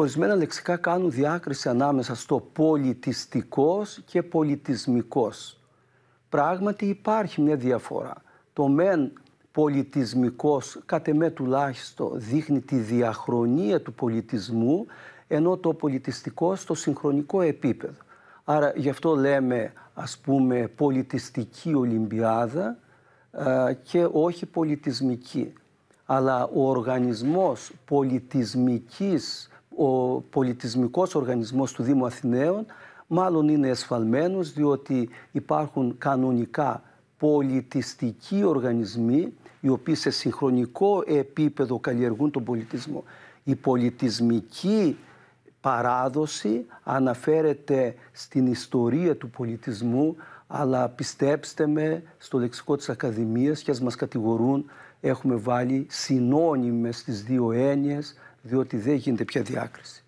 ορισμένα λεξικά κάνουν διάκριση ανάμεσα στο πολιτιστικός και πολιτισμικός. Πράγματι υπάρχει μια διαφορά. Το μεν πολιτισμικός, κατ' εμέ τουλάχιστον, δείχνει τη διαχρονία του πολιτισμού, ενώ το πολιτιστικό στο συγχρονικό επίπεδο. Άρα γι' αυτό λέμε, ας πούμε, πολιτιστική Ολυμπιάδα α, ε, και όχι πολιτισμική. Αλλά ο οργανισμός πολιτισμικής ο πολιτισμικός οργανισμός του Δήμου Αθηναίων μάλλον είναι εσφαλμένος διότι υπάρχουν κανονικά πολιτιστικοί οργανισμοί οι οποίοι σε συγχρονικό επίπεδο καλλιεργούν τον πολιτισμό. Η πολιτισμική παράδοση αναφέρεται στην ιστορία του πολιτισμού αλλά πιστέψτε με στο λεξικό της Ακαδημίας και ας μας κατηγορούν έχουμε βάλει συνώνυμες τις δύο έννοιες διότι δεν γίνεται πια διάκριση.